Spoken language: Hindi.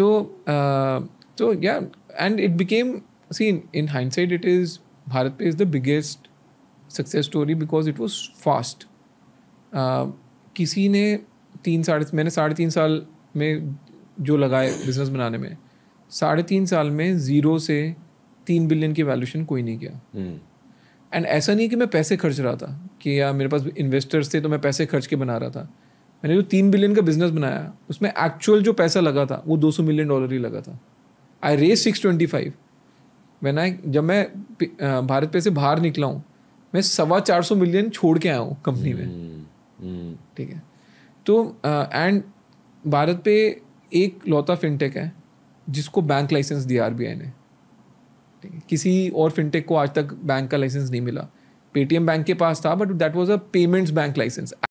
तो uh, तो या and it became see in hindsight it is BharatPe is the biggest success story because it was fast किसी ने तीन साढ़े मैंने साढ़े तीन साल में जो लगाए बिजनेस बनाने में साढ़े तीन साल में ज़ीरो से तीन बिलियन की वैल्यूशन कोई नहीं किया एंड hmm. ऐसा नहीं कि मैं पैसे खर्च रहा था कि या मेरे पास इन्वेस्टर्स थे तो मैं पैसे खर्च के बना रहा था मैंने जो तीन बिलियन का बिजनेस बनाया उसमें एक्चुअल जो पैसा लगा था वो दो सौ मिलियन डॉलर ही लगा था I raise six twenty five मैं ना जब मैं भारत पे से बाहर निकला हूँ मैं सवा चार सौ मिलियन छोड़ के आया हूँ कंपनी में हम्म, हम्म। ठीक है तो एंड भारत पे एक लौता फिनटेक है जिसको बैंक लाइसेंस दिया आर ने ठीक है किसी और फिनटेक को आज तक बैंक का लाइसेंस नहीं मिला पेटीएम बैंक के पास था but that was a payments bank licence